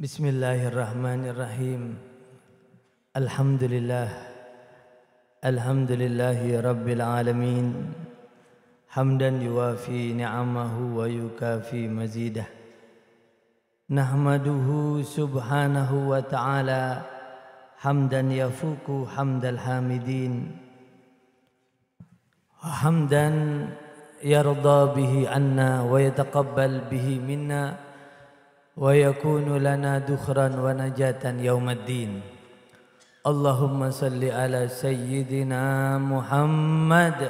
بسم الله الرحمن الرحيم الحمد لله الحمد لله رب العالمين حمدا يوافي نعمه ويكافي مزيده نحمده سبحانه وتعالى حمدا يفوق حمد الحامدين حمدا يرضى به عنا ويتقبل به منا ويكون لنا دخرا ونجاة يوم الدين اللهم صل على سيدنا محمد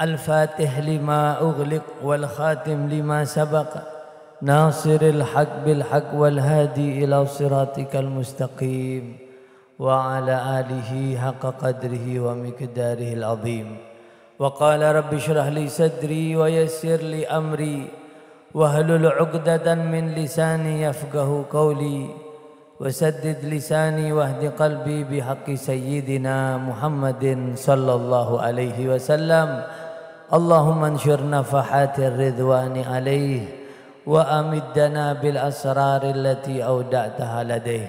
الفاتح لما أغلق والخاتم لما سبق ناصر الحق بالحق والهادي إلى صراطك المستقيم وعلى آله حق قدره ومقداره العظيم وقال رب اشرح لي صدري ويسر لي أمري واهلل عقدة من لساني يفقه قولي وسدد لساني واهد قلبي بحق سيدنا محمد صلى الله عليه وسلم اللهم انشر نفحات الرضوان عليه وأمدنا بالأسرار التي أودعتها لديه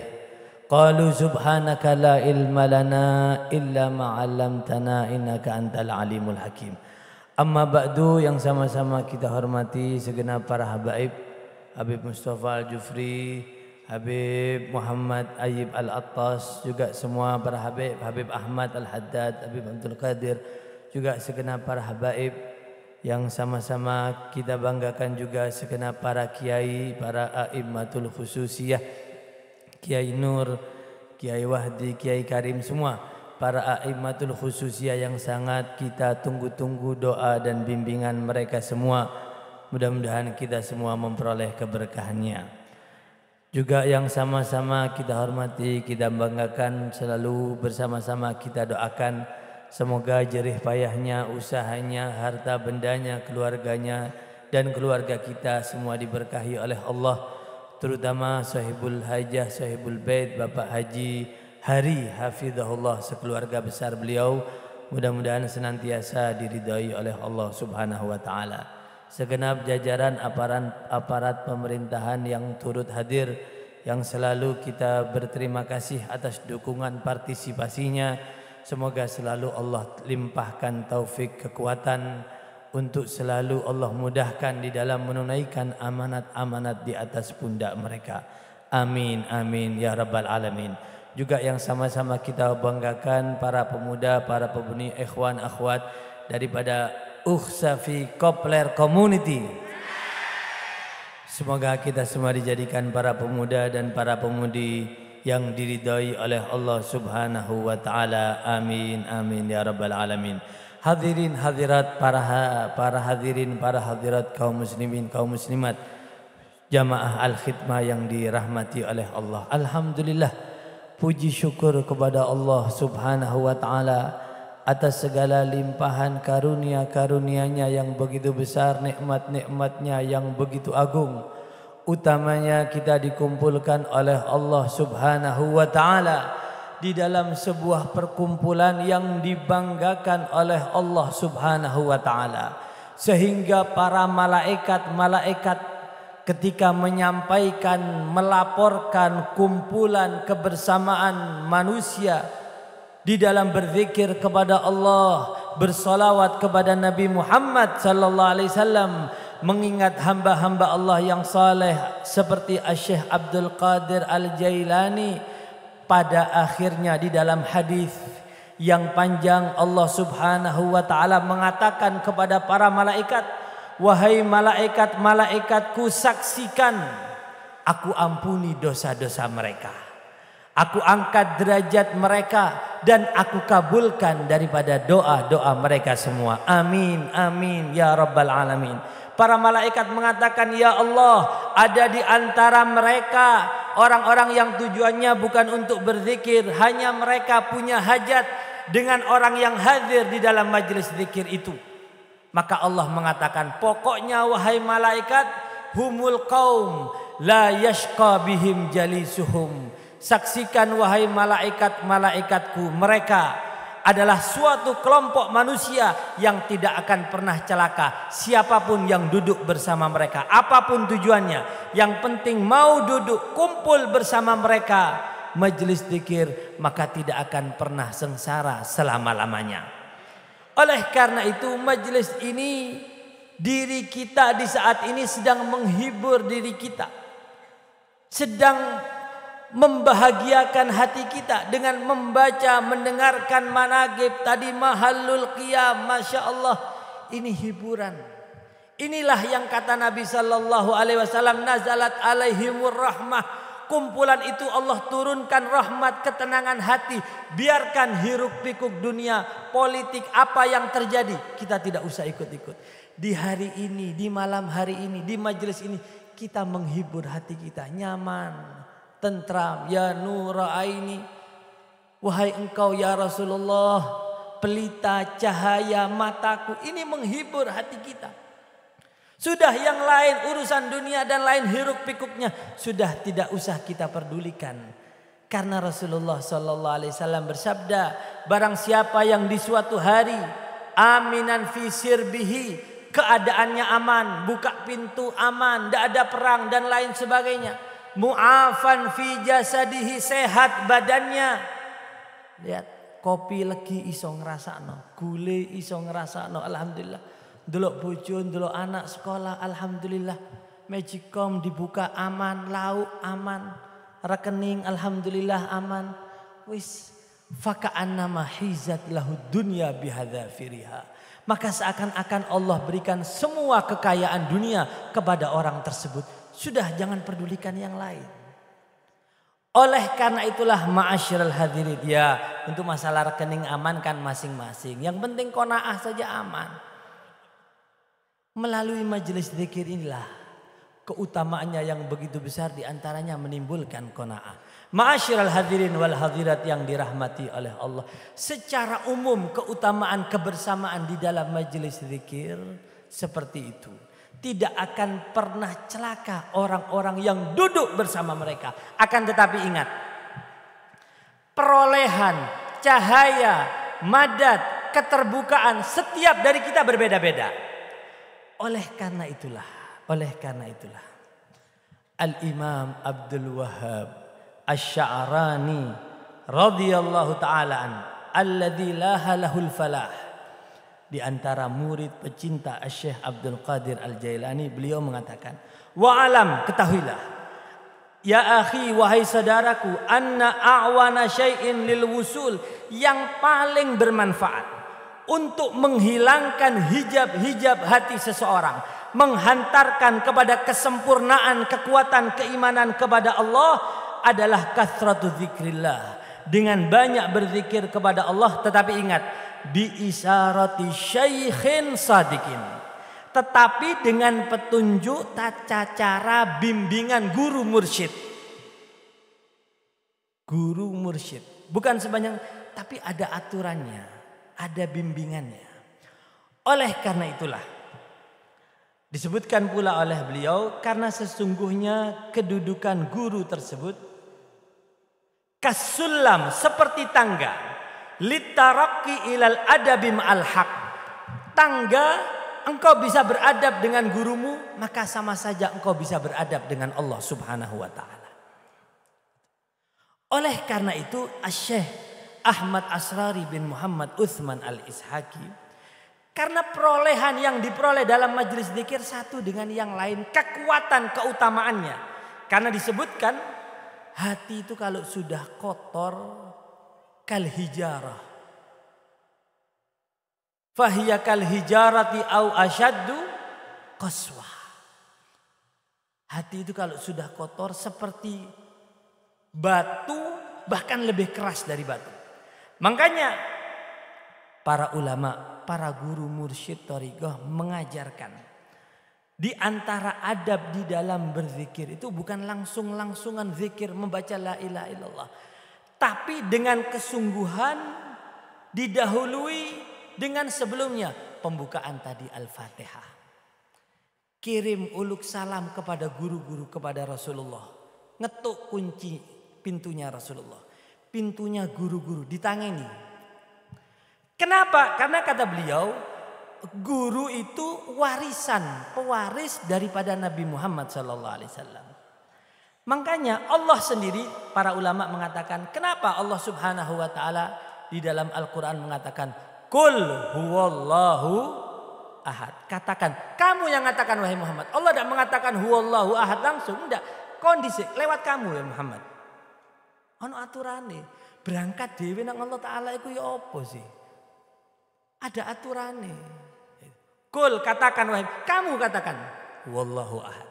قالوا سبحانك لا علم لنا إلا ما علمتنا إنك أنت العليم الحكيم Amma ba'du yang sama-sama kita hormati segenap para habaib Habib Mustafa Al-Jufri, Habib Muhammad Aib Al-Attas, juga semua para habaib, Habib Ahmad Al-Haddad, Habib Abdul Qadir, juga segenap para habaib yang sama-sama kita banggakan juga segenap para kiai, para a'immatul khususiyah, Kiai Nur, Kiai Wahdi, Kiai Karim semua para a'immatul Khususia yang sangat kita tunggu-tunggu doa dan bimbingan mereka semua. Mudah-mudahan kita semua memperoleh keberkahannya. Juga yang sama-sama kita hormati, kita banggakan, selalu bersama-sama kita doakan. Semoga jerih payahnya, usahanya, harta bendanya, keluarganya, dan keluarga kita semua diberkahi oleh Allah. Terutama sahibul hajah, sahibul bait, Bapak Haji, Hari hafizahullah sekeluarga besar beliau mudah-mudahan senantiasa diridhai oleh Allah Subhanahu wa taala. Segenap jajaran aparan aparat pemerintahan yang turut hadir yang selalu kita berterima kasih atas dukungan partisipasinya. Semoga selalu Allah limpahkan taufik kekuatan untuk selalu Allah mudahkan di dalam menunaikan amanat-amanat di atas pundak mereka. Amin amin ya rabbal alamin juga yang sama-sama kita banggakan para pemuda, para pemudi, ikhwan, akhwat daripada Ukhsafi Kopler Community. Semoga kita semua dijadikan para pemuda dan para pemudi yang diridhai oleh Allah Subhanahu wa taala. Amin amin ya rabbal alamin. Hadirin hadirat para para hadirin para hadirat kaum muslimin kaum muslimat jamaah al-khidmah yang dirahmati oleh Allah. Alhamdulillah. puji syukur kepada Allah Subhanahu wa taala atas segala limpahan karunia-karunianya yang begitu besar nikmat-nikmatnya yang begitu agung utamanya kita dikumpulkan oleh Allah Subhanahu wa taala di dalam sebuah perkumpulan yang dibanggakan oleh Allah Subhanahu wa taala sehingga para malaikat-malaikat ketika menyampaikan, melaporkan kumpulan kebersamaan manusia di dalam berzikir kepada Allah, bersolawat kepada Nabi Muhammad sallallahu alaihi wasallam, mengingat hamba-hamba Allah yang saleh seperti Syekh Abdul Qadir Al-Jailani pada akhirnya di dalam hadis yang panjang Allah Subhanahu wa taala mengatakan kepada para malaikat Wahai malaikat-malaikatku saksikan. Aku ampuni dosa-dosa mereka. Aku angkat derajat mereka. Dan aku kabulkan daripada doa-doa mereka semua. Amin, amin. Ya Rabbal Alamin. Para malaikat mengatakan, Ya Allah, ada di antara mereka orang-orang yang tujuannya bukan untuk berzikir, hanya mereka punya hajat dengan orang yang hadir di dalam majelis zikir itu. Maka Allah mengatakan, pokoknya wahai malaikat, humul kaum la yashqa bihim suhum. Saksikan wahai malaikat-malaikatku, mereka adalah suatu kelompok manusia yang tidak akan pernah celaka siapapun yang duduk bersama mereka apapun tujuannya yang penting mau duduk kumpul bersama mereka majelis dikir maka tidak akan pernah sengsara selama-lamanya oleh karena itu majelis ini diri kita di saat ini sedang menghibur diri kita. Sedang membahagiakan hati kita dengan membaca, mendengarkan managib tadi mahallul qiyam. Masya Allah ini hiburan. Inilah yang kata Nabi Sallallahu Alaihi Wasallam nazalat alaihimur rahmah kumpulan itu Allah turunkan rahmat ketenangan hati. Biarkan hiruk pikuk dunia, politik apa yang terjadi. Kita tidak usah ikut-ikut. Di hari ini, di malam hari ini, di majelis ini. Kita menghibur hati kita. Nyaman, tentram. Ya nura aini. Wahai engkau ya Rasulullah. Pelita cahaya mataku. Ini menghibur hati kita. Sudah yang lain urusan dunia dan lain hiruk pikuknya sudah tidak usah kita pedulikan. Karena Rasulullah Shallallahu Alaihi Wasallam bersabda, barang siapa yang di suatu hari aminan fi sirbihi keadaannya aman, buka pintu aman, tidak ada perang dan lain sebagainya. Mu'afan fi jasadihi sehat badannya. Lihat, kopi legi iso ngrasakno, gule iso ngrasakno, alhamdulillah delok bojo, delok anak sekolah, alhamdulillah. Magicom dibuka aman, lauk aman, rekening alhamdulillah aman. Wis faka'an nama hizat lahud dunya firiha. Maka seakan-akan Allah berikan semua kekayaan dunia kepada orang tersebut. Sudah jangan pedulikan yang lain. Oleh karena itulah ma'asyiral hadirin ya untuk masalah rekening aman kan masing-masing. Yang penting kona'ah saja aman. Melalui majelis zikir inilah keutamaannya yang begitu besar diantaranya menimbulkan kona'ah. Ma'asyiral hadirin wal hadirat yang dirahmati oleh Allah. Secara umum keutamaan kebersamaan di dalam majelis zikir seperti itu. Tidak akan pernah celaka orang-orang yang duduk bersama mereka. Akan tetapi ingat. Perolehan, cahaya, madat, keterbukaan setiap dari kita berbeda-beda. Oleh karena itulah, oleh karena itulah. Al Imam Abdul Wahhab Asy'arani radhiyallahu taala an alladzi la halahul falah di antara murid pecinta Syekh Abdul Qadir Al-Jailani beliau mengatakan wa alam ketahuilah ya akhi wahai saudaraku anna a'wana syai'in lil wusul yang paling bermanfaat untuk menghilangkan hijab-hijab hati seseorang, menghantarkan kepada kesempurnaan kekuatan keimanan kepada Allah adalah kathratu zikrillah. Dengan banyak berzikir kepada Allah tetapi ingat bi isyarati syaikhin sadikin. Tetapi dengan petunjuk tata cara bimbingan guru mursyid. Guru mursyid. Bukan sebanyak tapi ada aturannya ada bimbingannya. Oleh karena itulah disebutkan pula oleh beliau karena sesungguhnya kedudukan guru tersebut kasulam seperti tangga litaraki ilal adabim al tangga engkau bisa beradab dengan gurumu maka sama saja engkau bisa beradab dengan Allah Subhanahu wa taala oleh karena itu Syekh Ahmad Asrari bin Muhammad Uthman Al-Ishaki. Karena perolehan yang diperoleh dalam majelis zikir satu dengan yang lain. Kekuatan keutamaannya. Karena disebutkan hati itu kalau sudah kotor kal hijarah. Fahiya kal hijarati au asyaddu qaswa. Hati itu kalau sudah kotor seperti batu bahkan lebih keras dari batu. Makanya para ulama, para guru mursyid Torigoh mengajarkan. Di antara adab di dalam berzikir itu bukan langsung-langsungan zikir membaca la ilaha illallah. Tapi dengan kesungguhan didahului dengan sebelumnya pembukaan tadi Al-Fatihah. Kirim uluk salam kepada guru-guru kepada Rasulullah. Ngetuk kunci pintunya Rasulullah pintunya guru-guru ditangani. Kenapa? Karena kata beliau, guru itu warisan, pewaris daripada Nabi Muhammad sallallahu alaihi wasallam. Makanya Allah sendiri para ulama mengatakan, kenapa Allah Subhanahu wa taala di dalam Al-Qur'an mengatakan, "Kul huwallahu ahad." Katakan, kamu yang mengatakan wahai Muhammad. Allah tidak mengatakan huwallahu ahad langsung, tidak. Kondisi lewat kamu ya Muhammad. Ana aturane. Berangkat Dewi nang Allah taala itu ya apa sih? Ada aturane. Kul katakan wahai kamu katakan wallahu ahad.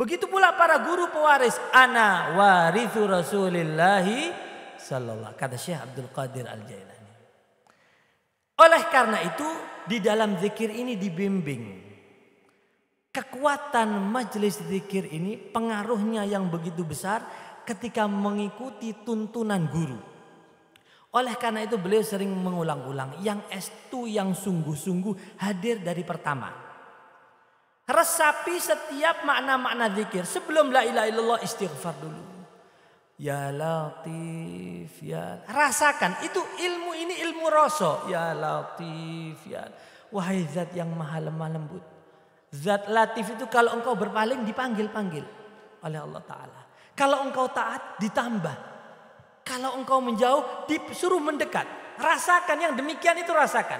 Begitu pula para guru pewaris ana warithu Rasulillahi sallallahu kata Syekh Abdul Qadir Al-Jailani. Oleh karena itu di dalam zikir ini dibimbing kekuatan majelis zikir ini pengaruhnya yang begitu besar ketika mengikuti tuntunan guru. Oleh karena itu beliau sering mengulang-ulang yang S2 yang sungguh-sungguh hadir dari pertama. Resapi setiap makna-makna zikir sebelum la ilaha illallah istighfar dulu. Ya Latif ya rasakan itu ilmu ini ilmu rasa ya Latif ya wahai zat yang maha lemah lembut. Zat Latif itu kalau engkau berpaling dipanggil-panggil oleh Allah taala. Kalau engkau taat, ditambah. Kalau engkau menjauh, disuruh mendekat. Rasakan yang demikian itu rasakan.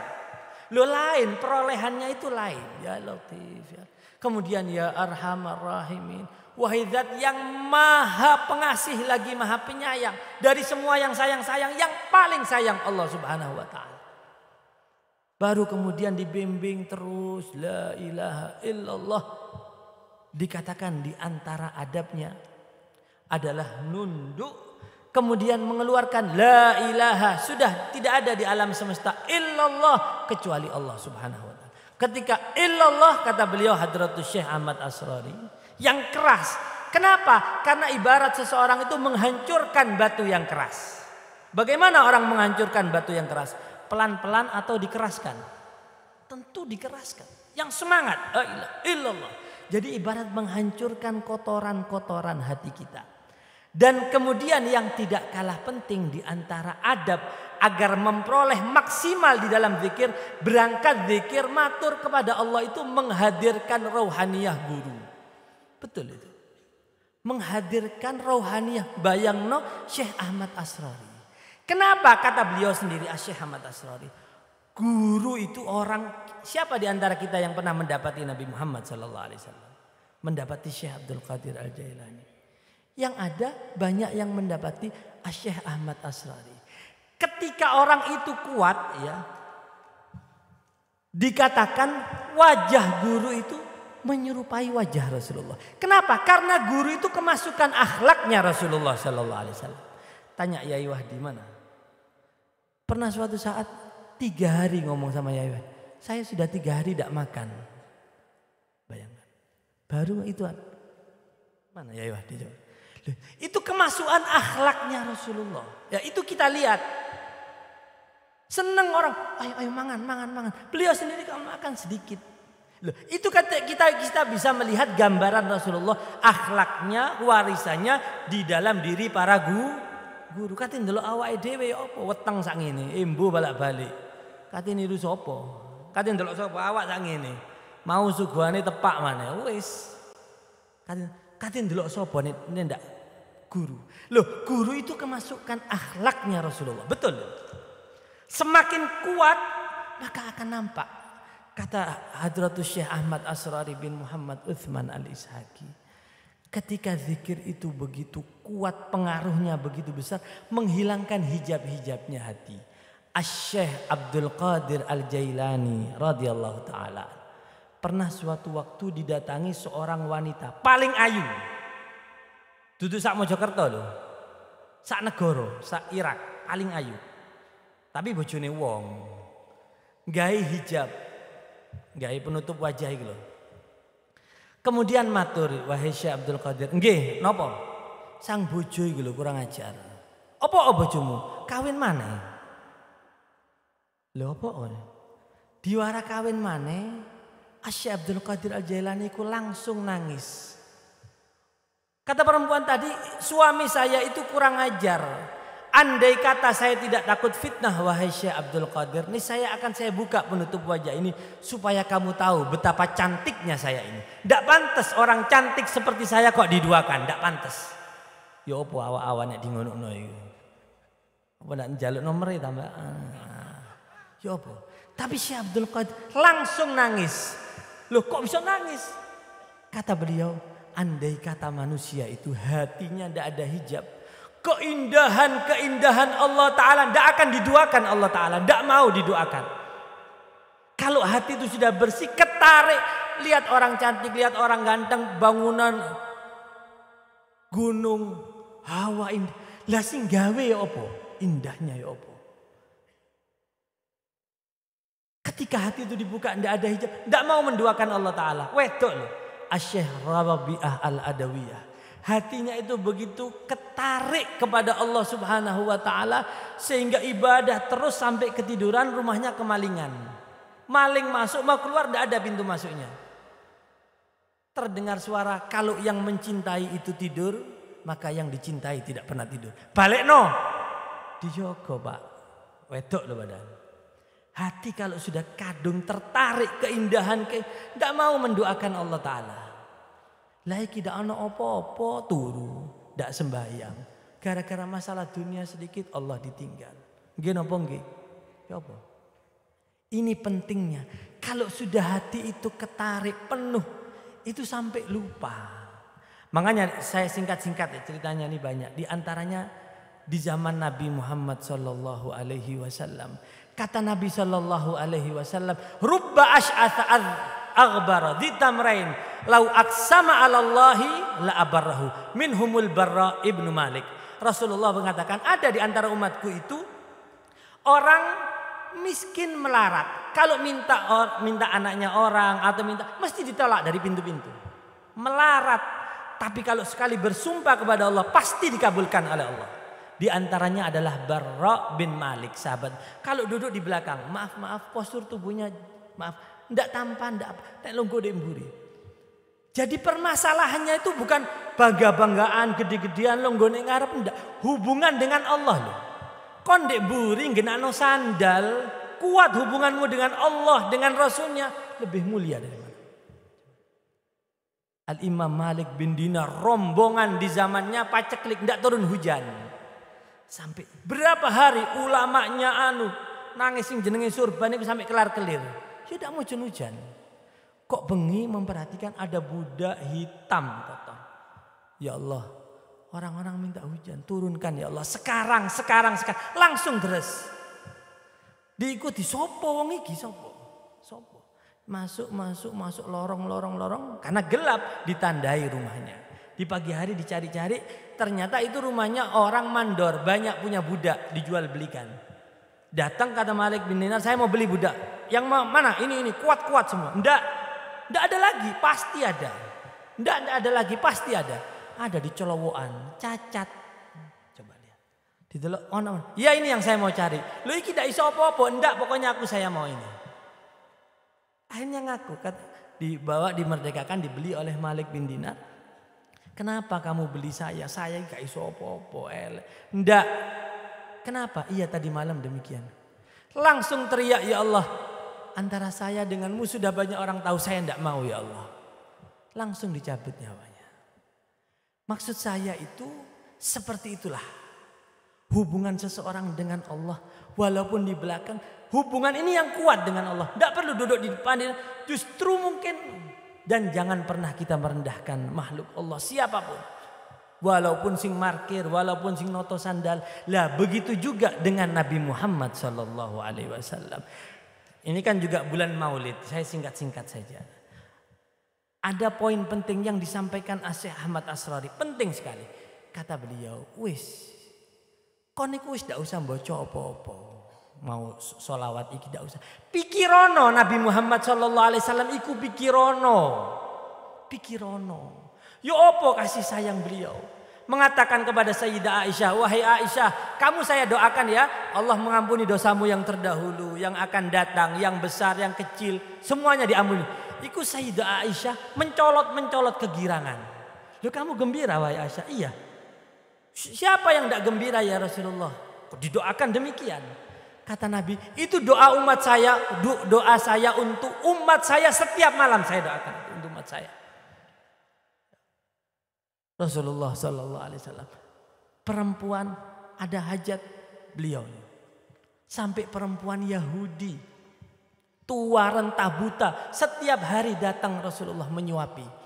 Lo lain, perolehannya itu lain. Ya Latif. Ya. Kemudian ya Arhamar Rahimin. Wahidat yang maha pengasih lagi maha penyayang. Dari semua yang sayang-sayang, yang paling sayang Allah subhanahu wa ta'ala. Baru kemudian dibimbing terus. La ilaha illallah. Dikatakan di antara adabnya adalah nunduk kemudian mengeluarkan la ilaha sudah tidak ada di alam semesta illallah kecuali Allah Subhanahu wa taala. Ketika illallah kata beliau Hadratus Syekh Ahmad Asrori yang keras. Kenapa? Karena ibarat seseorang itu menghancurkan batu yang keras. Bagaimana orang menghancurkan batu yang keras? Pelan-pelan atau dikeraskan? Tentu dikeraskan. Yang semangat. Illallah. Jadi ibarat menghancurkan kotoran-kotoran hati kita dan kemudian yang tidak kalah penting di antara adab agar memperoleh maksimal di dalam zikir, berangkat zikir matur kepada Allah itu menghadirkan rohaniyah guru. Betul itu. Menghadirkan rohaniyah bayangno Syekh Ahmad Asrari. Kenapa kata beliau sendiri ah, Syekh Ahmad Asrari? Guru itu orang siapa di antara kita yang pernah mendapati Nabi Muhammad sallallahu alaihi wasallam? Mendapati Syekh Abdul Qadir Al-Jailani. Yang ada banyak yang mendapati Syekh Ahmad Asrari. Ketika orang itu kuat ya dikatakan wajah guru itu menyerupai wajah Rasulullah. Kenapa? Karena guru itu kemasukan akhlaknya Rasulullah Sallallahu Alaihi Wasallam. Tanya Yai Wahdi mana? Pernah suatu saat tiga hari ngomong sama Yai Wahdi. Saya sudah tiga hari tidak makan. Bayangkan. Baru itu mana Yai Wahdi? Coba. Itu kemasukan akhlaknya Rasulullah. Ya itu kita lihat. Seneng orang, ayo ayo mangan, mangan, mangan. Beliau sendiri kalau makan sedikit. Loh, itu kata kita kita bisa melihat gambaran Rasulullah akhlaknya, warisannya di dalam diri para guru. Guru katin dulu awake dhewe opo wetang sang ini embo balak-balik. Katin niru sapa? Katin dulu sapa awak sang ini Mau suguhane tepak wes Wis. Katin kate dulu sapa nek ndak guru. Loh, guru itu kemasukan akhlaknya Rasulullah. Betul. Semakin kuat maka akan nampak. Kata Hadratus Syekh Ahmad Asrari bin Muhammad Uthman al ishaqi Ketika zikir itu begitu kuat pengaruhnya begitu besar. Menghilangkan hijab-hijabnya hati. Asy-Syeikh Abdul Qadir Al-Jailani radhiyallahu taala pernah suatu waktu didatangi seorang wanita paling ayu Duduk sak Mojokerto lho. Sak negoro, sak Irak, paling ayu. Tapi bojone wong. gai hijab. gai penutup wajah gitu Kemudian matur wahai Syekh Abdul Qadir, "Nggih, napa? Sang bojo iku lho kurang ajar. Apa bojomu? Kawin mana? Lho apa ora? Diwara kawin mana? Asy ah, Abdul Qadir Al Jailani ku langsung nangis. Kata perempuan tadi, suami saya itu kurang ajar. Andai kata saya tidak takut fitnah wahai Syekh Abdul Qadir. Ini saya akan saya buka penutup wajah ini. Supaya kamu tahu betapa cantiknya saya ini. Tidak pantas orang cantik seperti saya kok diduakan. Tidak pantas. Yo po awa awaknya di ngono noy. Apa nek njaluk itu tambah. Yo ya po, Tapi Syekh Abdul Qadir langsung nangis. Loh kok bisa nangis? Kata beliau, Andai kata manusia itu hatinya tidak ada hijab. Keindahan-keindahan Allah Ta'ala tidak akan diduakan Allah Ta'ala. Tidak mau diduakan. Kalau hati itu sudah bersih, ketarik. Lihat orang cantik, lihat orang ganteng, bangunan, gunung, hawa indah. Lah singgawe ya opo, Indahnya ya opo. Ketika hati itu dibuka, tidak ada hijab. Tidak mau menduakan Allah Ta'ala. Wedok loh. Asyih Rabi'ah Al-Adawiyah. Hatinya itu begitu ketarik kepada Allah Subhanahu wa taala sehingga ibadah terus sampai ketiduran rumahnya kemalingan. Maling masuk mau keluar tidak ada pintu masuknya. Terdengar suara kalau yang mencintai itu tidur maka yang dicintai tidak pernah tidur. Balik no. Dijogo pak. Wedok lo badan. Hati kalau sudah kadung tertarik keindahan ke tidak mau mendoakan Allah Ta'ala. Lai tidak ada opo-opo turu. Tidak sembahyang. Gara-gara masalah dunia sedikit Allah ditinggal. Gino apa ya apa? Ini pentingnya. Kalau sudah hati itu ketarik penuh. Itu sampai lupa. Makanya saya singkat-singkat ya ceritanya ini banyak. Di antaranya di zaman Nabi Muhammad Shallallahu Alaihi Wasallam Kata Nabi Shallallahu Alaihi Wasallam, "Rubba ash'atha aghbar ditamrain lau aksama alallahi la abarrahu minhumul barra ibnu Malik." Rasulullah mengatakan ada di antara umatku itu orang miskin melarat. Kalau minta or, minta anaknya orang atau minta mesti ditolak dari pintu-pintu. Melarat. Tapi kalau sekali bersumpah kepada Allah pasti dikabulkan oleh Allah. Di antaranya adalah Barra bin Malik sahabat. Kalau duduk di belakang, maaf maaf postur tubuhnya maaf, tidak tampan tidak. nek lungguh Jadi permasalahannya itu bukan bangga-banggaan, gede-gedean lungguh ning ngarep ndak, hubungan dengan Allah loh. buring, buri, no sandal, kuat hubunganmu dengan Allah, dengan Rasulnya lebih mulia dari mana. Al-Imam Malik bin Dinar rombongan di zamannya paceklik tidak turun hujan. Sampai berapa hari ulamanya anu nangis jenenge surban itu sampai kelar-kelir. Sudah ya mau hujan. Kok bengi memperhatikan ada budak hitam kata. Ya Allah, orang-orang minta hujan, turunkan ya Allah. Sekarang, sekarang, sekarang. Langsung terus Diikuti sopo wong iki sopo. Sopo. Masuk, masuk, masuk lorong, lorong, lorong. Karena gelap ditandai rumahnya. Di pagi hari dicari-cari, ternyata itu rumahnya orang mandor, banyak punya budak dijual belikan. Datang kata Malik bin Dinar, saya mau beli budak. Yang mana? Ini ini kuat-kuat semua. Enggak. Enggak ada lagi, pasti ada. Enggak, enggak ada lagi, pasti ada. Ada di colowokan, cacat. Coba lihat. Didelok, oh namun. Ya ini yang saya mau cari. Lu iki ndak iso apa-apa, enggak pokoknya aku saya mau ini. Akhirnya ngaku, kata, dibawa dimerdekakan dibeli oleh Malik bin Dinar Kenapa kamu beli saya? Saya gak iso apa-apa. Ndak. Kenapa? Iya tadi malam demikian. Langsung teriak ya Allah. Antara saya denganmu sudah banyak orang tahu saya ndak mau ya Allah. Langsung dicabut nyawanya. Maksud saya itu seperti itulah. Hubungan seseorang dengan Allah. Walaupun di belakang hubungan ini yang kuat dengan Allah. Ndak perlu duduk di depan. Justru mungkin dan jangan pernah kita merendahkan makhluk Allah siapapun. Walaupun sing markir, walaupun sing noto sandal. Lah begitu juga dengan Nabi Muhammad Sallallahu Alaihi Wasallam. Ini kan juga bulan maulid. Saya singkat-singkat saja. Ada poin penting yang disampaikan Asyik Ahmad Asrori. Penting sekali. Kata beliau, wis. Konik wis tidak usah bocor apa-apa mau solawat iki tidak usah. Pikirono Nabi Muhammad Shallallahu Alaihi Wasallam iku pikirono, pikirono. Yo opo kasih sayang beliau mengatakan kepada Sayyidah Aisyah, wahai Aisyah, kamu saya doakan ya, Allah mengampuni dosamu yang terdahulu, yang akan datang, yang besar, yang kecil, semuanya diampuni. Iku Sayyidah Aisyah mencolot-mencolot kegirangan. Lo kamu gembira wahai Aisyah? Iya. Siapa yang tidak gembira ya Rasulullah? Didoakan demikian. Kata Nabi, itu doa umat saya, doa saya untuk umat saya setiap malam saya doakan untuk umat saya. Rasulullah Sallallahu Alaihi Wasallam, perempuan ada hajat beliau. Sampai perempuan Yahudi tua rentah buta setiap hari datang Rasulullah menyuapi.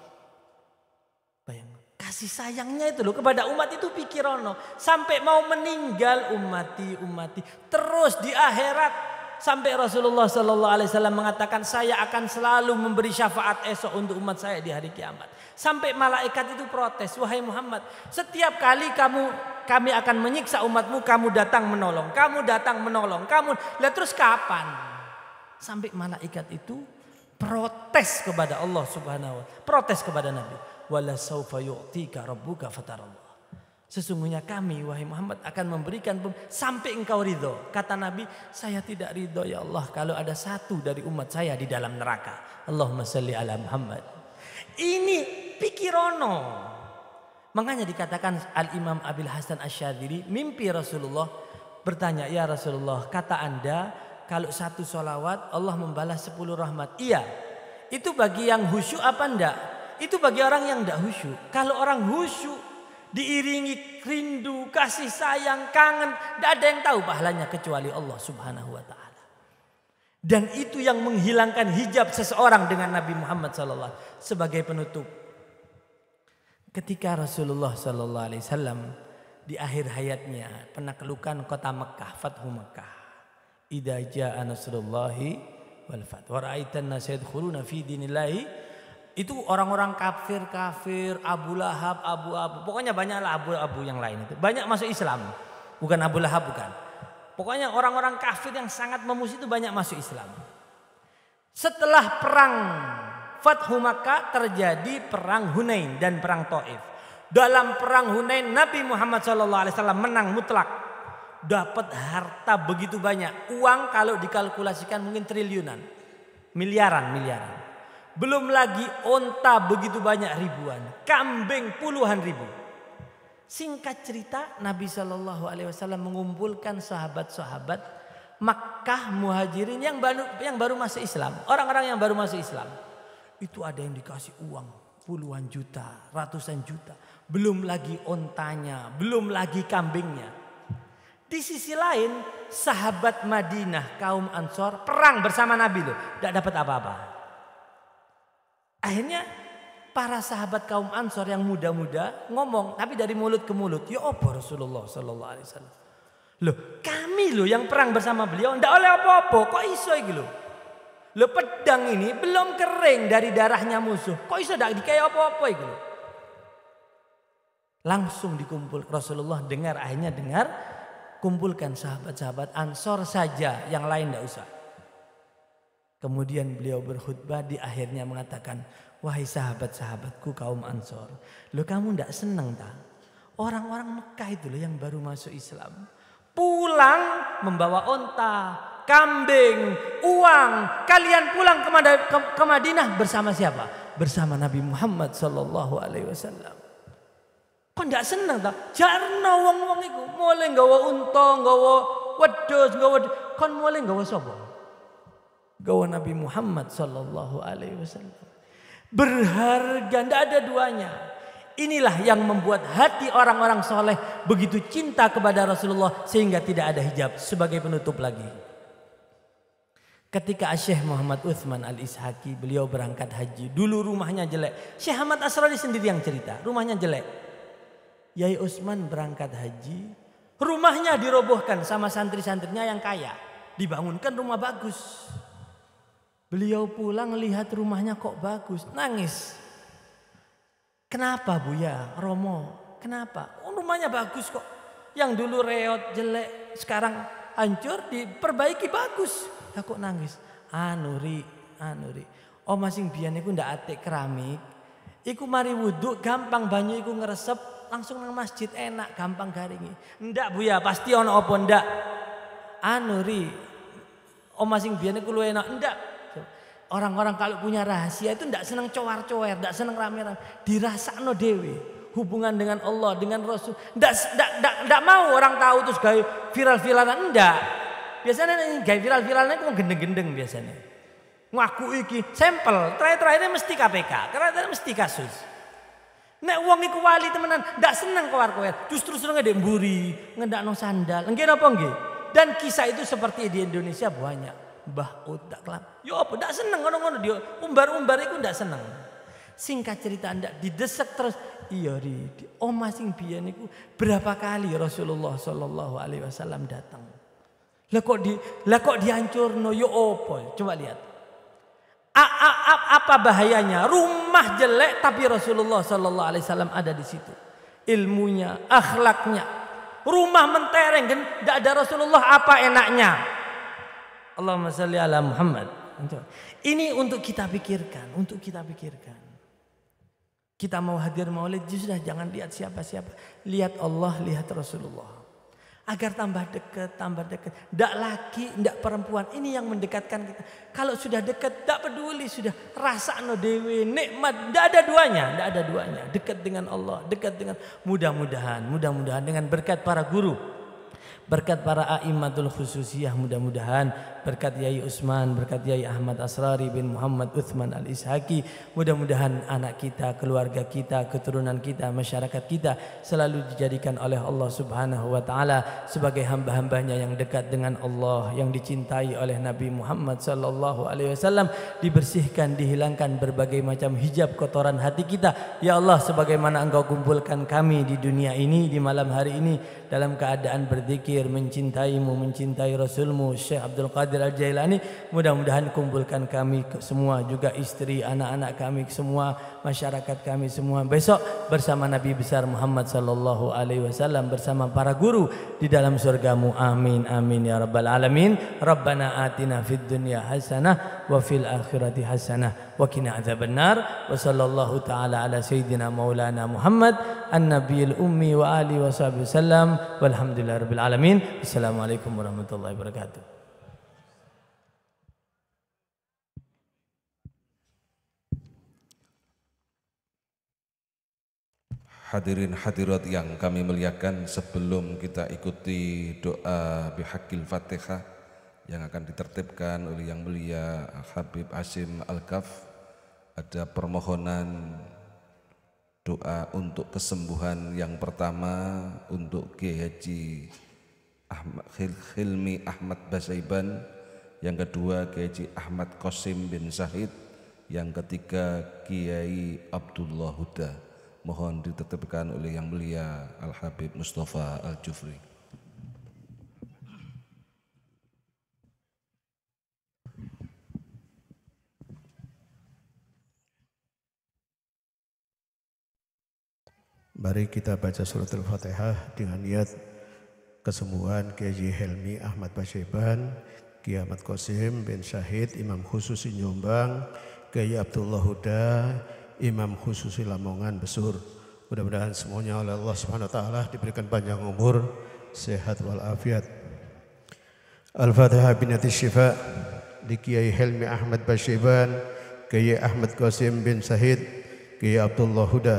Kasih sayangnya itu loh kepada umat itu pikirono. Sampai mau meninggal umati umati. Terus di akhirat sampai Rasulullah Shallallahu Alaihi Wasallam mengatakan saya akan selalu memberi syafaat esok untuk umat saya di hari kiamat. Sampai malaikat itu protes, wahai Muhammad, setiap kali kamu kami akan menyiksa umatmu, kamu datang menolong, kamu datang menolong, kamu. Lihat terus kapan? Sampai malaikat itu protes kepada Allah Subhanahu wa Protes kepada Nabi wala saufa yu'tika rabbuka fatarallah. Sesungguhnya kami wahai Muhammad akan memberikan sampai engkau ridho. Kata Nabi, saya tidak ridho ya Allah kalau ada satu dari umat saya di dalam neraka. Allahumma salli ala Muhammad. Ini pikirono. Makanya dikatakan Al-Imam Abil Hasan Asyadiri mimpi Rasulullah bertanya, Ya Rasulullah kata anda kalau satu solawat Allah membalas sepuluh rahmat. Iya, itu bagi yang khusyuk apa enggak? Itu bagi orang yang tidak khusyuk. Kalau orang khusyuk diiringi rindu, kasih sayang, kangen. Tidak ada yang tahu pahalanya kecuali Allah subhanahu wa ta'ala. Dan itu yang menghilangkan hijab seseorang dengan Nabi Muhammad SAW sebagai penutup. Ketika Rasulullah SAW di akhir hayatnya penaklukan kota Mekah, Fathu Mekah. idaja jaa nasrullahi wal fath wa ra'aitan fi dinillahi itu orang-orang kafir kafir Abu Lahab Abu Abu pokoknya banyaklah Abu Abu yang lain itu banyak masuk Islam bukan Abu Lahab bukan pokoknya orang-orang kafir yang sangat memusuhi itu banyak masuk Islam setelah perang Fathu Makkah terjadi perang Hunain dan perang Taif dalam perang Hunain Nabi Muhammad SAW menang mutlak dapat harta begitu banyak uang kalau dikalkulasikan mungkin triliunan miliaran miliaran belum lagi onta begitu banyak ribuan, kambing puluhan ribu. Singkat cerita, Nabi Shallallahu Alaihi Wasallam mengumpulkan sahabat-sahabat Makkah Muhajirin yang baru yang baru masuk Islam, orang-orang yang baru masuk Islam. Itu ada yang dikasih uang puluhan juta, ratusan juta. Belum lagi ontanya, belum lagi kambingnya. Di sisi lain, sahabat Madinah kaum Ansor perang bersama Nabi loh, tidak dapat apa-apa. Akhirnya para sahabat kaum Ansor yang muda-muda ngomong tapi dari mulut ke mulut, "Ya apa Rasulullah sallallahu alaihi wasallam?" Loh, kami loh yang perang bersama beliau ndak oleh apa-apa, kok iso gitu loh? Loh pedang ini belum kering dari darahnya musuh. Kok iso ndak dikaya apa-apa gitu loh? Langsung dikumpul Rasulullah dengar akhirnya dengar kumpulkan sahabat-sahabat Ansor saja yang lain ndak usah. Kemudian beliau berkhutbah di akhirnya mengatakan, wahai sahabat-sahabatku kaum ansor, lo kamu tidak senang tak? Orang-orang Mekah itu loh yang baru masuk Islam. Pulang membawa onta, kambing, uang. Kalian pulang ke, Madinah bersama siapa? Bersama Nabi Muhammad Sallallahu Alaihi Wasallam. Kok tidak senang tak? Jarno wong-wong itu. Mulai gawa untung, gawa wedus, gawa... Kon mulai gawa sobo gawa Nabi Muhammad sallallahu alaihi wasallam. Berharga, tidak ada duanya. Inilah yang membuat hati orang-orang soleh begitu cinta kepada Rasulullah sehingga tidak ada hijab. Sebagai penutup lagi. Ketika Syekh Muhammad Uthman Al-Ishaki beliau berangkat haji. Dulu rumahnya jelek. Syekh Ahmad Asrari sendiri yang cerita. Rumahnya jelek. Yai Usman berangkat haji. Rumahnya dirobohkan sama santri-santrinya yang kaya. Dibangunkan rumah bagus. Beliau pulang lihat rumahnya kok bagus, nangis. Kenapa bu ya Romo? Kenapa? Oh, rumahnya bagus kok. Yang dulu reot, jelek, sekarang hancur, diperbaiki bagus. Ya kok nangis? Anuri, anuri. Oh masing biannya iku ndak atik keramik. Iku mari wudhu gampang banyu iku ngeresep langsung nang masjid enak gampang garingi. Ndak bu ya pasti ono opo ndak? Anuri. Oh masing biannya iku lu enak ndak? Orang-orang kalau punya rahasia itu tidak senang cowar cowar tidak senang rame-rame. Dirasa no dewi. Hubungan dengan Allah, dengan Rasul. Tidak mau orang tahu terus gaya viral-viralan. Enggak. Biasanya gaya viral-viralan itu gendeng-gendeng biasanya. Ngaku iki, sampel. Terakhir-terakhirnya mesti KPK, terakhir-terakhir mesti kasus. Nek uang iku wali temenan, tidak senang cowar-cowar. justru seneng ngedek mburi, no sandal. enggak apa enggak. Dan kisah itu seperti di Indonesia banyak. Mbah Utak kelam. Yo ya apa ndak seneng ngono-ngono dia. Umbar-umbar iku ndak seneng. Singkat cerita ndak didesek terus iya ri, di omah sing biyen niku berapa kali Rasulullah sallallahu alaihi wasallam datang. Lah kok di lah kok dihancurno yo ya apa? Coba lihat. A, a, a, apa bahayanya? Rumah jelek tapi Rasulullah sallallahu alaihi wasallam ada di situ. Ilmunya, akhlaknya. Rumah mentereng tidak ada Rasulullah apa enaknya? Allahumma salli ala Muhammad. Ini untuk kita pikirkan, untuk kita pikirkan. Kita mau hadir maulid, sudah jangan lihat siapa-siapa. Lihat Allah, lihat Rasulullah. Agar tambah dekat, tambah dekat. Tidak laki, tidak perempuan. Ini yang mendekatkan kita. Kalau sudah dekat, tidak peduli. Sudah rasa no dewi, nikmat. Tidak ada duanya. Tidak ada duanya. Dekat dengan Allah. Dekat dengan mudah-mudahan. Mudah-mudahan dengan berkat para guru berkat para aimatul khususiyah mudah-mudahan berkat Yai Usman, berkat Yai Ahmad Asrari bin Muhammad Uthman Al-Ishaki. Mudah-mudahan anak kita, keluarga kita, keturunan kita, masyarakat kita selalu dijadikan oleh Allah Subhanahu wa taala sebagai hamba-hambanya yang dekat dengan Allah, yang dicintai oleh Nabi Muhammad sallallahu alaihi wasallam, dibersihkan, dihilangkan berbagai macam hijab kotoran hati kita. Ya Allah, sebagaimana Engkau kumpulkan kami di dunia ini di malam hari ini dalam keadaan berzikir, mencintaimu, mencintai Rasulmu, Syekh Abdul Qadir Qadir Al-Jailani mudah-mudahan kumpulkan kami semua juga istri anak-anak kami semua masyarakat kami semua besok bersama Nabi besar Muhammad sallallahu alaihi wasallam bersama para guru di dalam surgamu amin amin ya rabbal alamin rabbana atina fid dunya hasanah wa fil akhirati hasanah wa qina adzabannar wa sallallahu taala ala sayyidina maulana Muhammad an-nabiyil ummi wa Ali wa sahbihi wasallam rabbil alamin assalamualaikum warahmatullahi wabarakatuh Hadirin hadirat yang kami muliakan sebelum kita ikuti doa bihakil fatihah yang akan ditertibkan oleh yang mulia Habib Asim Al-Kaf ada permohonan doa untuk kesembuhan yang pertama untuk Kiai Ahmad Hilmi Ahmad Basaiban yang kedua Kiai Ahmad Qasim bin Zahid yang ketiga Kiai Abdullah Huda mohon ditetapkan oleh Yang Mulia Al Habib Mustafa Al Jufri. Mari kita baca surat Al-Fatihah dengan niat kesembuhan Kiai Helmi Ahmad Basyeban, Kiai Ahmad Qasim bin Syahid, Imam Khusus Injombang, Kiai Abdullah Huda, imam khusus Lamongan Besur. Mudah-mudahan semuanya oleh Allah Subhanahu wa taala diberikan panjang umur, sehat walafiat. Al-Fatihah binati syifa di Kiai Helmi Ahmad Basyiban, Kiai Ahmad Qasim bin Sahid, Kiai Abdullah Huda.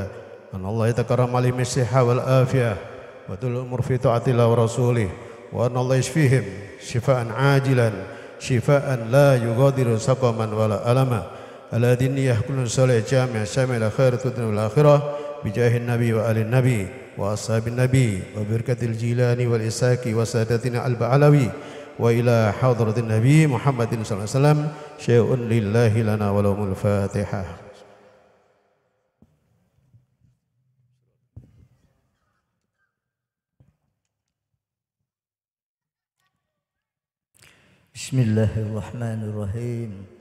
An Allah yatakaram alim siha wal afiyah wa tul umur fi taatillah wa rasulih wa an Allah yashfihim shifaan ajilan shifaan la yughadiru saqaman wala alama. الذين يحكون الصالح جامع شامل خير الدنيا والآخرة بجاه النبي وآل النبي وأصحاب النبي وبركة الجيلان والإساك وسادتنا البعلوي وإلى حضرة النبي محمد صلى الله عليه وسلم شيء لله لنا ولهم الفاتحة بسم الله الرحمن الرحيم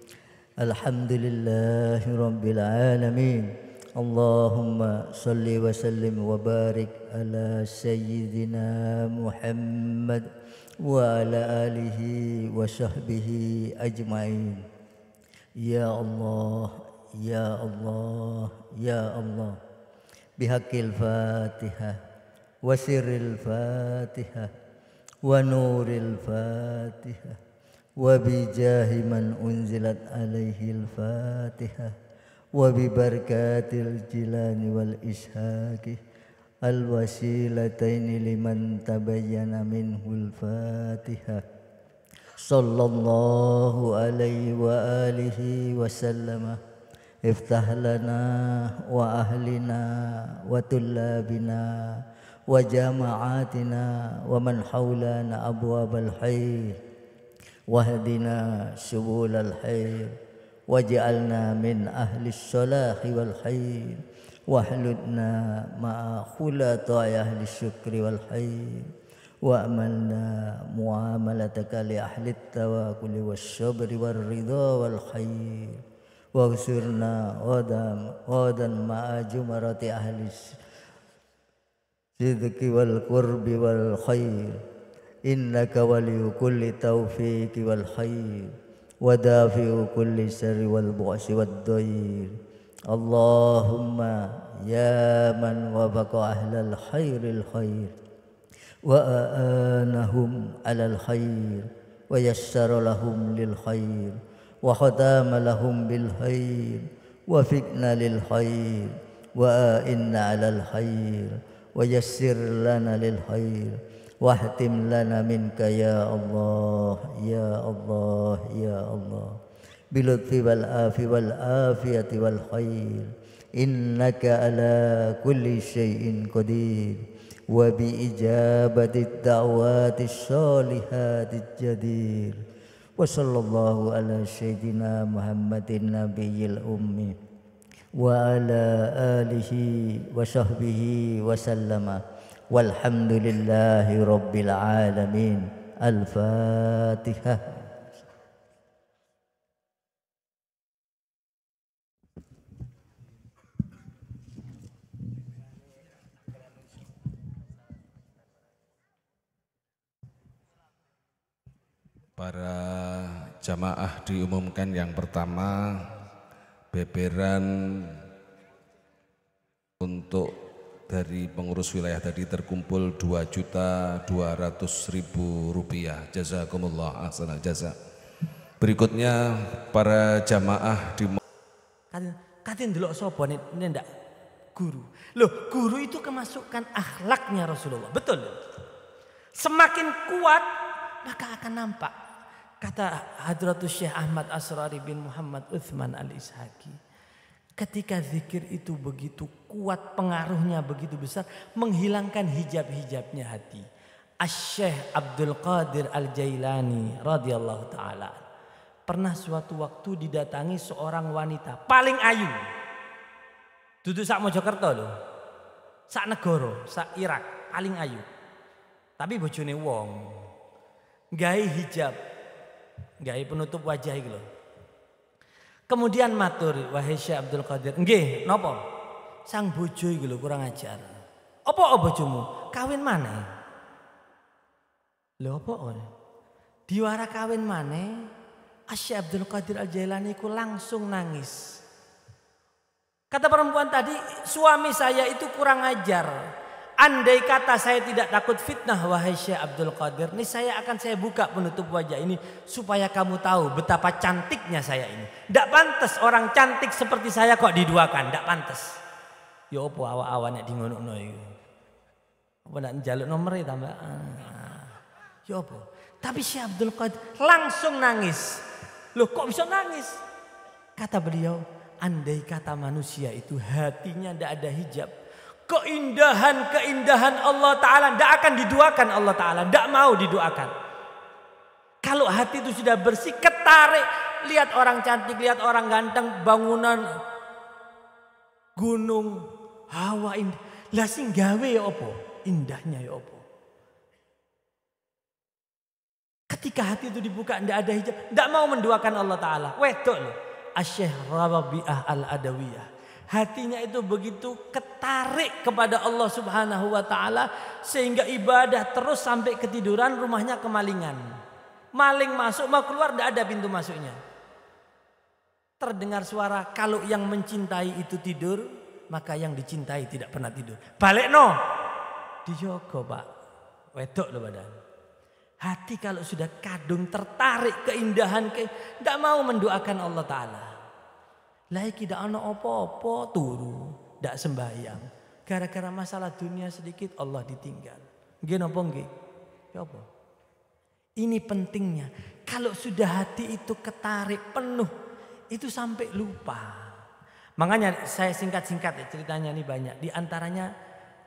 الحمد لله رب العالمين اللهم صل وسلم وبارك على سيدنا محمد وعلى آله وصحبه أجمعين يا الله يا الله يا الله بحق الفاتحة وسر الفاتحة ونور الفاتحة وبجاه من أنزلت عليه الفاتحة وببركات الجلان والإشهاك الوسيلتين لمن تبين منه الفاتحة صلى الله عليه وآله وسلم افتح لنا وأهلنا وطلابنا وجامعاتنا ومن حولنا أبواب الخير واهدنا سبل الخير واجعلنا من أهل الصلاح والخير واحلدنا مع خلطاء أهل الشكر والخير وأملنا معاملتك لأهل التواكل والصبر والرضا والخير واغسرنا غدا غدا مع جمرة أهل الصدق والقرب والخير إنك ولي كل توفيق والخير ودافع كل سر والبؤس والدير اللهم يا من وفق أهل الخير الخير وآنهم على الخير ويسر لهم للخير وختام لهم بالخير وفتن للخير وآئن على الخير ويسر لنا للخير واهتم لنا منك يا الله يا الله يا الله بلطف والآف والآفية والخير إنك على كل شيء قدير وبإجابة الدعوات الصالحات الجدير وصلى الله على سيدنا محمد النبي الأمي وعلى آله وصحبه وسلم walhamdulillahi rabbil alamin al-fatihah Para jamaah diumumkan yang pertama beberan untuk dari pengurus wilayah tadi terkumpul dua juta dua ratus ribu rupiah. Jazakumullah asana jaza. Berikutnya para jamaah di Katin, katin delok sapa ini enggak guru. Loh, guru itu kemasukan akhlaknya Rasulullah. Betul. Semakin kuat maka akan nampak. Kata Hadratus Syekh Ahmad Asrari bin Muhammad Uthman Al-Ishaqi. Ketika zikir itu begitu kuat pengaruhnya begitu besar menghilangkan hijab-hijabnya hati. asy syeikh Abdul Qadir Al-Jailani radhiyallahu taala pernah suatu waktu didatangi seorang wanita paling ayu. Duduk sak Mojokerto loh. Sak negoro, sak Irak, paling ayu. Tapi bojone wong. Gawe hijab. Gawe penutup wajah gitu loh. Kemudian matur wahai Syekh Abdul Qadir, nggih nopo? Sang bojo iki lho kurang ajar. Apa bojomu? Kawin mana? Lho apa? Diwara kawin mana? Asy Abdul Qadir Al Jailani ku langsung nangis. Kata perempuan tadi, suami saya itu kurang ajar. Andai kata saya tidak takut fitnah wahai Syekh Abdul Qadir. Ini saya akan saya buka penutup wajah ini. Supaya kamu tahu betapa cantiknya saya ini. Tidak pantas orang cantik seperti saya kok diduakan. Tidak pantas. Ya apa awa awaknya di ngono iku. Apa nak njaluk itu tambah. Ah. Ya apa? Tapi Syekh Abdul Qadir langsung nangis. Loh kok bisa nangis? Kata beliau, andai kata manusia itu hatinya tidak ada hijab, Keindahan-keindahan Allah Ta'ala tidak akan diduakan Allah Ta'ala. Tidak mau diduakan. Kalau hati itu sudah bersih, ketarik. Lihat orang cantik, lihat orang ganteng, bangunan, gunung, hawa indah. Lah sing gawe ya opo Indahnya ya opo Ketika hati itu dibuka, tidak ada hijab. Tidak mau menduakan Allah Ta'ala. Wetul, loh. Asyih Rababi'ah al-Adawiyah hatinya itu begitu ketarik kepada Allah Subhanahu wa taala sehingga ibadah terus sampai ketiduran rumahnya kemalingan. Maling masuk mau keluar tidak ada pintu masuknya. Terdengar suara kalau yang mencintai itu tidur maka yang dicintai tidak pernah tidur. Balik no. Dijogo Pak. Wedok lo badan. Hati kalau sudah kadung tertarik keindahan ke tidak mau mendoakan Allah taala. Lagi tidak ana apa-apa turu, ndak sembahyang. Gara-gara masalah dunia sedikit Allah ditinggal. Nggih napa nggih? Ya apa? Ini pentingnya. Kalau sudah hati itu ketarik penuh, itu sampai lupa. Makanya saya singkat-singkat ya ceritanya ini banyak. Di antaranya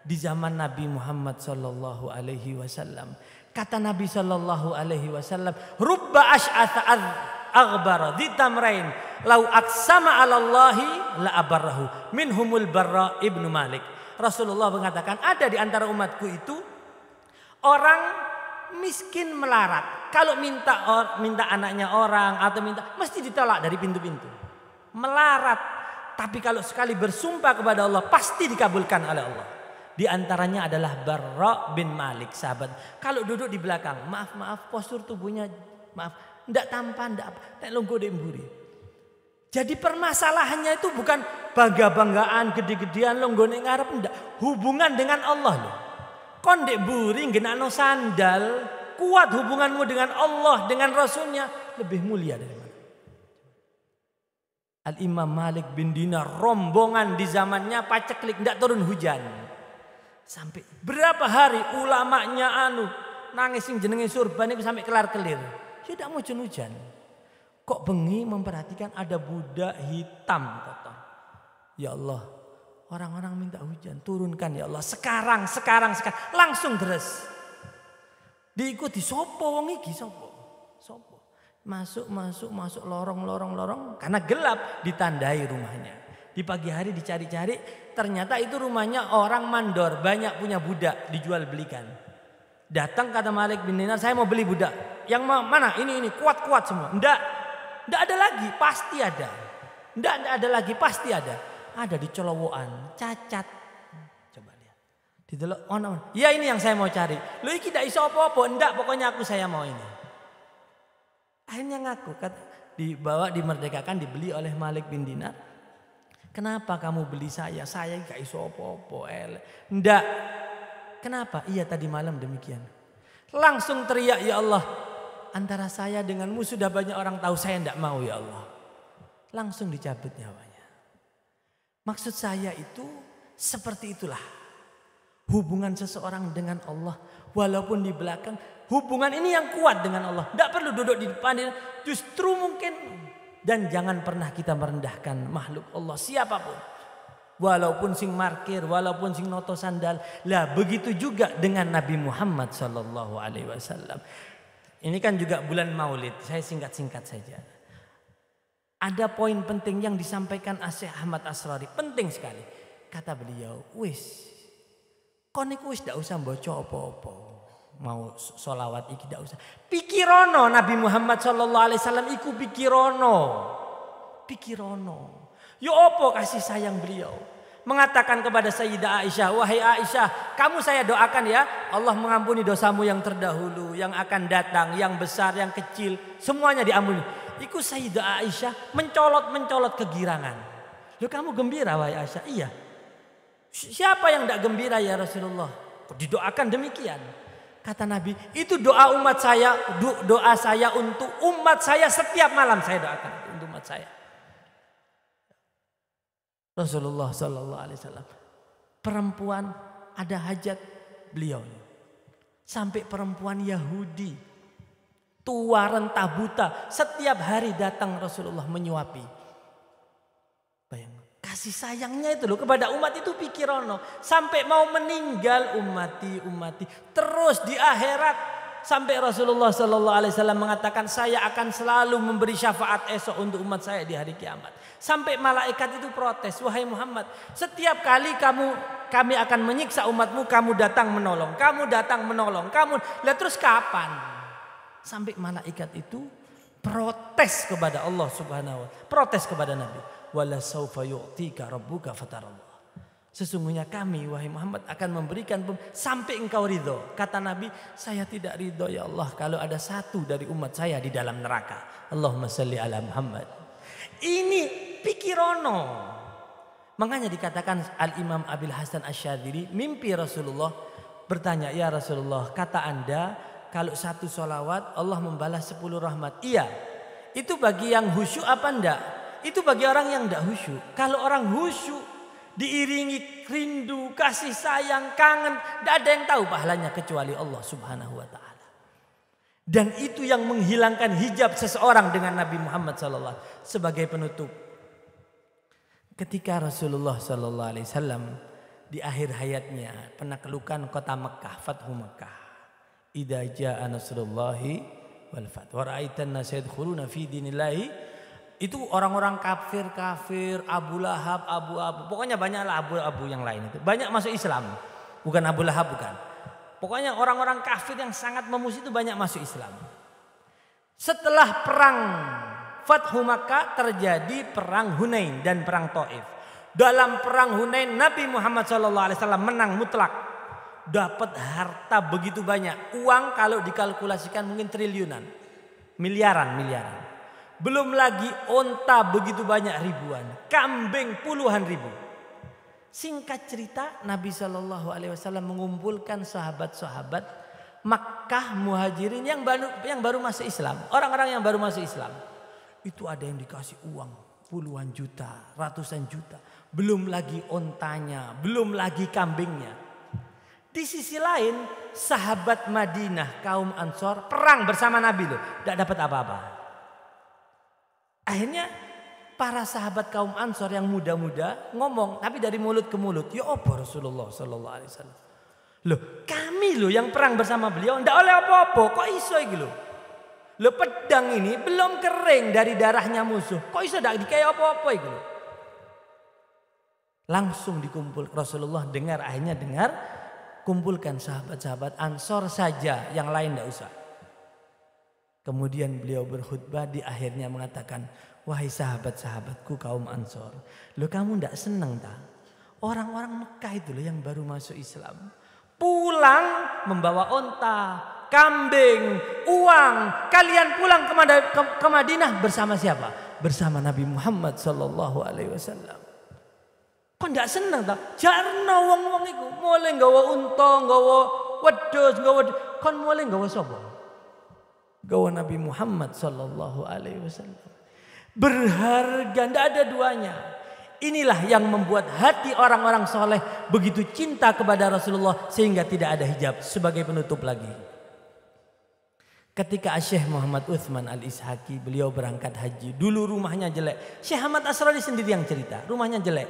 di zaman Nabi Muhammad Shallallahu Alaihi Wasallam kata Nabi Shallallahu Alaihi Wasallam, rubba ash'ath di ditamrain lau aksama alallahi la abarrahu minhumul barra ibnu malik Rasulullah mengatakan ada di antara umatku itu orang miskin melarat kalau minta or, minta anaknya orang atau minta mesti ditolak dari pintu-pintu melarat tapi kalau sekali bersumpah kepada Allah pasti dikabulkan oleh Allah di antaranya adalah Barra bin Malik sahabat. Kalau duduk di belakang, maaf maaf postur tubuhnya maaf tidak tampan, tidak apa. Nek longgo mburi. Jadi permasalahannya itu bukan bangga-banggaan, gede-gedean longgo ning ngarep ndak. Hubungan dengan Allah loh. Kon ndek mburi ngenakno sandal, kuat hubunganmu dengan Allah, dengan Rasulnya lebih mulia dari mana? Al Imam Malik bin Dinar rombongan di zamannya paceklik ndak turun hujan. Sampai berapa hari ulamanya anu nangisin sing jenenge surban itu sampai kelar-kelir. Ya tidak mau hujan Kok bengi memperhatikan ada budak hitam kata. Ya Allah, orang-orang minta hujan, turunkan ya Allah. Sekarang, sekarang, sekarang. Langsung terus Diikuti sopo wong iki sopo. Sopo. Masuk, masuk, masuk lorong, lorong, lorong. Karena gelap ditandai rumahnya. Di pagi hari dicari-cari, ternyata itu rumahnya orang mandor, banyak punya budak dijual belikan. Datang kata Malik bin Dinar, saya mau beli budak. Yang mana? Ini ini kuat-kuat semua. Enggak. Enggak ada lagi, pasti ada. Enggak, enggak ada lagi, pasti ada. Ada di colowokan, cacat. Coba lihat. di Didelok oh, on. Ya ini yang saya mau cari. Lu iki ndak iso apa-apa, enggak pokoknya aku saya mau ini. Akhirnya ngaku kata dibawa dimerdekakan dibeli oleh Malik bin Dinar. Kenapa kamu beli saya? Saya gak iso apa-apa. Ndak, Kenapa? Iya tadi malam demikian. Langsung teriak ya Allah. Antara saya denganmu sudah banyak orang tahu saya tidak mau ya Allah. Langsung dicabut nyawanya. Maksud saya itu seperti itulah. Hubungan seseorang dengan Allah. Walaupun di belakang hubungan ini yang kuat dengan Allah. Tidak perlu duduk di depan. Justru mungkin dan jangan pernah kita merendahkan makhluk Allah siapapun walaupun sing markir, walaupun sing noto sandal. Lah begitu juga dengan Nabi Muhammad Shallallahu Alaihi Wasallam. Ini kan juga bulan Maulid. Saya singkat-singkat saja. Ada poin penting yang disampaikan Asyik Ahmad Asrori. Penting sekali. Kata beliau, wis. Konik wis tidak usah bocor opo-opo. Mau solawat iki tidak usah. Pikirono Nabi Muhammad Shallallahu Alaihi Wasallam iku pikirono. Pikirono Yo opo kasih sayang beliau. Mengatakan kepada Sayyidah Aisyah, wahai Aisyah, kamu saya doakan ya, Allah mengampuni dosamu yang terdahulu, yang akan datang, yang besar, yang kecil, semuanya diampuni. Iku Sayyidah Aisyah mencolot-mencolot kegirangan. Loh kamu gembira wahai Aisyah? Iya. Siapa yang tidak gembira ya Rasulullah? Didoakan demikian. Kata Nabi, itu doa umat saya, doa saya untuk umat saya setiap malam saya doakan untuk umat saya. Rasulullah Sallallahu Alaihi Wasallam. Perempuan ada hajat beliau. Sampai perempuan Yahudi tua renta buta setiap hari datang Rasulullah menyuapi. Bayang, kasih sayangnya itu loh kepada umat itu pikirono sampai mau meninggal umati umati terus di akhirat sampai Rasulullah Sallallahu Alaihi Wasallam mengatakan saya akan selalu memberi syafaat esok untuk umat saya di hari kiamat. Sampai malaikat itu protes, wahai Muhammad, setiap kali kamu kami akan menyiksa umatmu, kamu datang menolong, kamu datang menolong, kamu. Lah terus kapan? Sampai malaikat itu protes kepada Allah Subhanahu wa Protes kepada Nabi. Walla saufa yu'tika rabbuka fatarallah. Sesungguhnya kami wahai Muhammad akan memberikan sampai engkau ridho. Kata Nabi, saya tidak ridho ya Allah kalau ada satu dari umat saya di dalam neraka. Allahumma salli ala Muhammad. Ini pikirono. Makanya dikatakan Al-Imam Abil Hasan Asyadiri mimpi Rasulullah bertanya, Ya Rasulullah kata anda kalau satu solawat Allah membalas sepuluh rahmat. Iya, itu bagi yang husyuk apa ndak? Itu bagi orang yang ndak husyuk. Kalau orang husyuk diiringi rindu, kasih sayang, kangen. Tidak ada yang tahu pahalanya kecuali Allah subhanahu wa ta'ala. Dan itu yang menghilangkan hijab seseorang dengan Nabi Muhammad SAW sebagai penutup. Ketika Rasulullah SAW di akhir hayatnya penaklukan kota Mekah, Fathu Mekah. Ida jaa nasrullahi wal fath wa ra'aitan fi dinillahi itu orang-orang kafir kafir Abu Lahab Abu Abu pokoknya banyaklah Abu Abu yang lain itu banyak masuk Islam bukan Abu Lahab bukan pokoknya orang-orang kafir yang sangat memusuhi itu banyak masuk Islam setelah perang Fathu Makkah terjadi perang Hunain dan perang Taif dalam perang Hunain Nabi Muhammad SAW menang mutlak dapat harta begitu banyak uang kalau dikalkulasikan mungkin triliunan miliaran miliaran belum lagi onta begitu banyak ribuan, kambing puluhan ribu. Singkat cerita, Nabi Shallallahu Alaihi Wasallam mengumpulkan sahabat-sahabat Makkah Muhajirin yang baru yang baru masuk Islam, orang-orang yang baru masuk Islam. Itu ada yang dikasih uang puluhan juta, ratusan juta. Belum lagi ontanya, belum lagi kambingnya. Di sisi lain, sahabat Madinah kaum Ansor perang bersama Nabi loh, tidak dapat apa-apa. Akhirnya para sahabat kaum Ansor yang muda-muda ngomong tapi dari mulut ke mulut, "Ya apa Rasulullah sallallahu alaihi wasallam?" Loh, kami loh yang perang bersama beliau ndak oleh apa-apa, kok iso gitu, loh? Loh pedang ini belum kering dari darahnya musuh. Kok iso ndak dikaya apa-apa gitu, loh? Langsung dikumpul Rasulullah dengar akhirnya dengar kumpulkan sahabat-sahabat Ansor saja yang lain ndak usah. Kemudian beliau berkhutbah di akhirnya mengatakan, Wahai sahabat-sahabatku kaum Ansor, lo kamu tidak senang tak? Orang-orang Mekah itu loh yang baru masuk Islam. Pulang membawa onta, kambing, uang. Kalian pulang ke, Madinah bersama siapa? Bersama Nabi Muhammad Sallallahu Alaihi Wasallam. Kok ndak seneng tak? Jarno wong-wong itu. Mulai gawa untung, gawa wedus, gawa... Kon mulai gawa sobong gawa Nabi Muhammad sallallahu alaihi wasallam. Berharga, tidak ada duanya. Inilah yang membuat hati orang-orang soleh begitu cinta kepada Rasulullah sehingga tidak ada hijab. Sebagai penutup lagi. Ketika Syekh Muhammad Uthman Al-Ishaki beliau berangkat haji. Dulu rumahnya jelek. Syekh Ahmad Asrari sendiri yang cerita. Rumahnya jelek.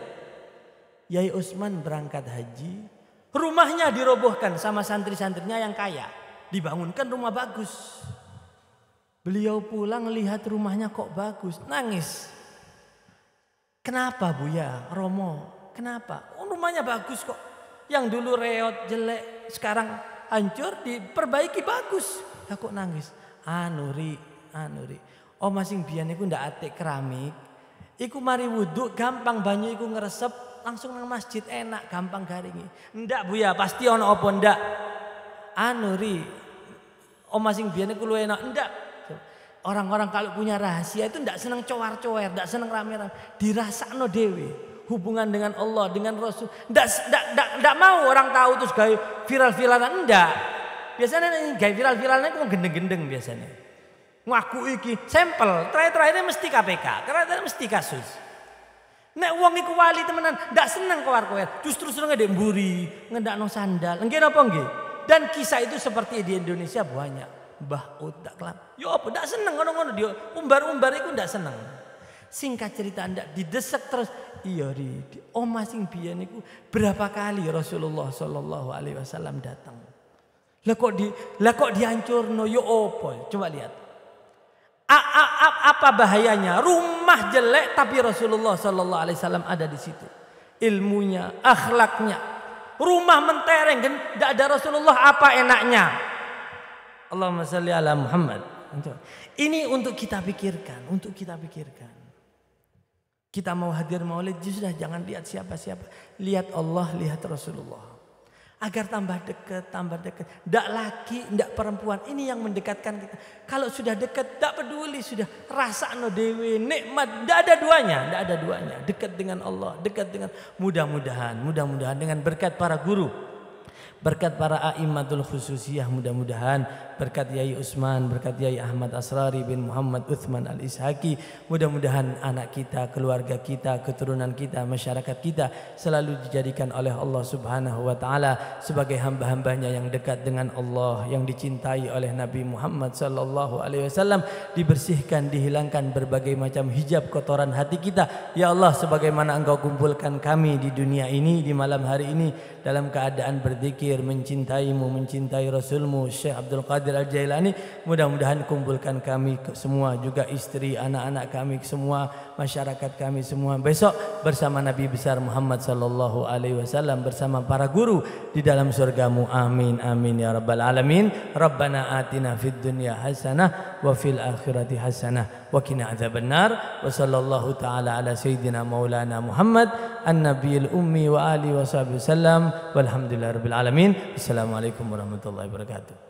Yai Usman berangkat haji. Rumahnya dirobohkan sama santri-santrinya yang kaya. Dibangunkan rumah bagus. Beliau pulang lihat rumahnya kok bagus, nangis. Kenapa bu ya Romo? Kenapa? Oh, rumahnya bagus kok. Yang dulu reot, jelek, sekarang hancur, diperbaiki bagus. Ya kok nangis? Anuri, anuri. Oh masing biannya iku ndak atik keramik. Iku mari wudhu, gampang banyu iku ngeresep, langsung nang masjid enak, gampang garingi. Ndak bu ya pasti ono opo ndak? Anuri. Oh masing biannya iku lu enak, ndak Orang-orang kalau punya rahasia itu tidak senang cowar cowar tidak senang rame-rame. Dirasakno dewi. Hubungan dengan Allah, dengan Rasul. Tidak mau orang tahu terus gaya viral-viralan. Enggak. Biasanya gaya viral-viralan itu gendeng-gendeng biasanya. Ngaku iki, sampel. Terakhir-terakhirnya mesti KPK, terakhir-terakhir mesti kasus. Nek uang iku wali temenan, tidak senang kowar-kowar, justru seneng ngedek mburi, no sandal. Nggih apa nggih? Dan kisah itu seperti di Indonesia banyak. Mbah Utak kelam. Yo ya apa ndak seneng ngono-ngono dia. Umbar-umbar iku ndak seneng. Singkat cerita ndak didesek terus iya di, di oma sing biyen iku berapa kali Rasulullah sallallahu alaihi wasallam datang. Lah kok di lah kok dihancurno yo ya apa? Coba lihat. A, a, a, apa bahayanya? Rumah jelek tapi Rasulullah Sallallahu Alaihi Wasallam ada di situ. Ilmunya, akhlaknya. Rumah mentereng, tidak ada Rasulullah apa enaknya? Allahumma salli ala Muhammad. Ini untuk kita pikirkan, untuk kita pikirkan. Kita mau hadir maulid, ya sudah jangan lihat siapa-siapa. Lihat Allah, lihat Rasulullah. Agar tambah dekat, tambah dekat. Tidak laki, tidak perempuan. Ini yang mendekatkan kita. Kalau sudah dekat, tidak peduli. Sudah rasa no dewi, nikmat. Tidak ada duanya, tidak ada duanya. Dekat dengan Allah, dekat dengan mudah-mudahan. Mudah-mudahan dengan berkat para guru berkat para a'immatul khususiyah mudah-mudahan berkat Yai Usman berkat Yai Ahmad Asrari bin Muhammad Uthman Al-Ishaki mudah-mudahan anak kita keluarga kita keturunan kita masyarakat kita selalu dijadikan oleh Allah Subhanahu wa taala sebagai hamba-hambanya yang dekat dengan Allah yang dicintai oleh Nabi Muhammad sallallahu alaihi wasallam dibersihkan dihilangkan berbagai macam hijab kotoran hati kita ya Allah sebagaimana Engkau kumpulkan kami di dunia ini di malam hari ini dalam keadaan berzikir Jibril mencintaimu mencintai Rasulmu Syekh Abdul Qadir Al Jailani mudah-mudahan kumpulkan kami semua juga istri anak-anak kami semua masyarakat kami semua besok bersama Nabi besar Muhammad sallallahu alaihi wasallam bersama para guru di dalam surgamu amin amin ya rabbal alamin Rabbana atina fid dunya hasanah wa fil akhirati hasanah وكنا عذاب النار وصلى الله تعالى على سيدنا مولانا محمد النبي الأمي وآله وصحبه وسلم والحمد لله رب العالمين السلام عليكم ورحمة الله وبركاته